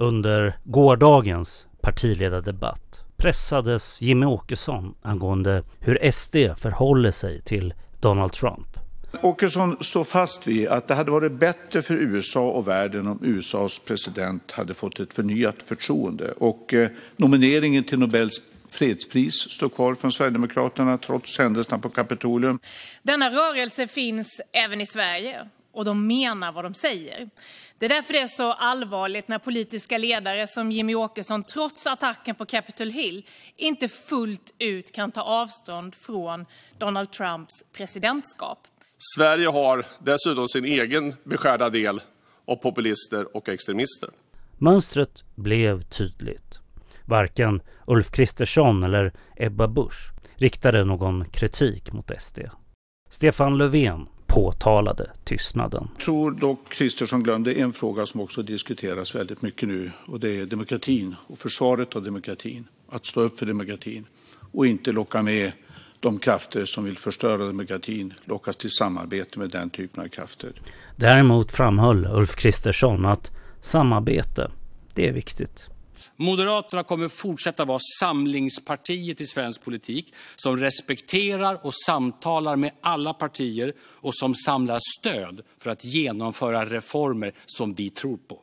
Under gårdagens partiledardebatt pressades Jimmy Åkesson angående hur SD förhåller sig till Donald Trump. Åkesson står fast vid att det hade varit bättre för USA och världen om USAs president hade fått ett förnyat förtroende. Och eh, nomineringen till Nobels fredspris står kvar från Sverigedemokraterna trots händelserna på Kapitolium. Denna rörelse finns även i Sverige och de menar vad de säger. Det är därför det är så allvarligt när politiska ledare som Jimmy Åkesson trots attacken på Capitol Hill inte fullt ut kan ta avstånd från Donald Trumps presidentskap. Sverige har dessutom sin egen beskärda del av populister och extremister. Mönstret blev tydligt. Varken Ulf Kristersson eller Ebba Busch riktade någon kritik mot SD. Stefan Löfven påtalade tystnaden. Jag tror dock Kristersson glömde en fråga som också diskuteras väldigt mycket nu och det är demokratin och försvaret av demokratin. Att stå upp för demokratin och inte locka med de krafter som vill förstöra demokratin lockas till samarbete med den typen av krafter. Däremot framhöll Ulf Kristersson att samarbete, det är viktigt. Moderaterna kommer fortsätta vara samlingspartiet i svensk politik som respekterar och samtalar med alla partier och som samlar stöd för att genomföra reformer som vi tror på.